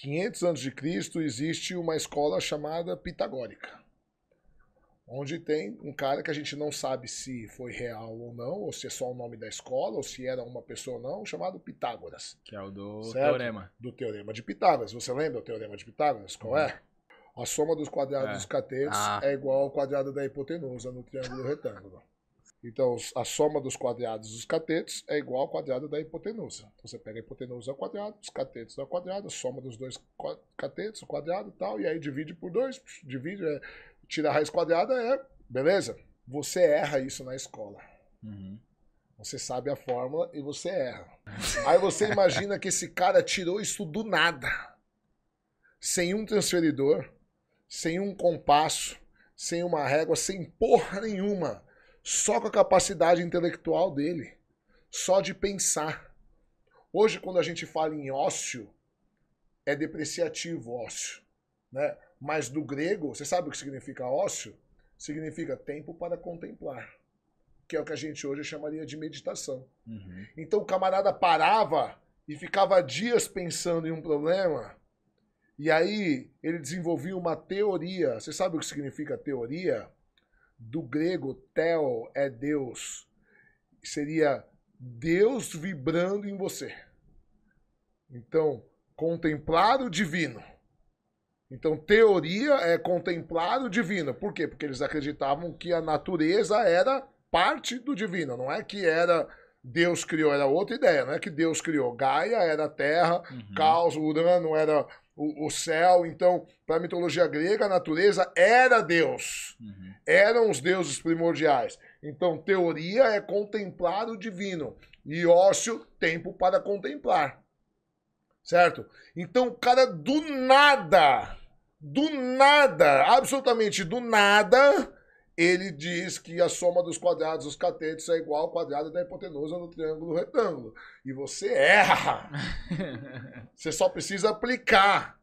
500 anos de Cristo existe uma escola chamada pitagórica, onde tem um cara que a gente não sabe se foi real ou não, ou se é só o nome da escola, ou se era uma pessoa ou não, chamado Pitágoras. Que é o do certo? teorema. Do teorema de Pitágoras. Você lembra o teorema de Pitágoras? Qual é? Uhum. A soma dos quadrados é. dos catetos ah. é igual ao quadrado da hipotenusa no triângulo retângulo. Então, a soma dos quadrados dos catetos é igual ao quadrado da hipotenusa. Então, você pega a hipotenusa ao quadrado, os catetos ao quadrado, a soma dos dois catetos ao quadrado e tal, e aí divide por dois, divide, é, tira a raiz quadrada, é, beleza? Você erra isso na escola. Uhum. Você sabe a fórmula e você erra. Aí você imagina que esse cara tirou isso do nada. Sem um transferidor, sem um compasso, sem uma régua, sem porra nenhuma só com a capacidade intelectual dele, só de pensar. Hoje, quando a gente fala em ócio, é depreciativo ócio. Né? Mas do grego, você sabe o que significa ócio? Significa tempo para contemplar, que é o que a gente hoje chamaria de meditação. Uhum. Então o camarada parava e ficava dias pensando em um problema, e aí ele desenvolvia uma teoria. Você sabe o que significa teoria? do grego theo é Deus, seria Deus vibrando em você. Então, contemplar o divino. Então, teoria é contemplar o divino. Por quê? Porque eles acreditavam que a natureza era parte do divino, não é que era Deus criou, era outra ideia, não é que Deus criou. Gaia era a terra, uhum. caos, Urano era o, o céu. Então, para a mitologia grega, a natureza era Deus. Uhum. Eram os deuses primordiais. Então, teoria é contemplar o divino. E ócio, tempo para contemplar. Certo? Então, o cara do nada, do nada, absolutamente do nada, ele diz que a soma dos quadrados dos catetos é igual ao quadrado da hipotenusa no triângulo retângulo. E você erra. você só precisa aplicar.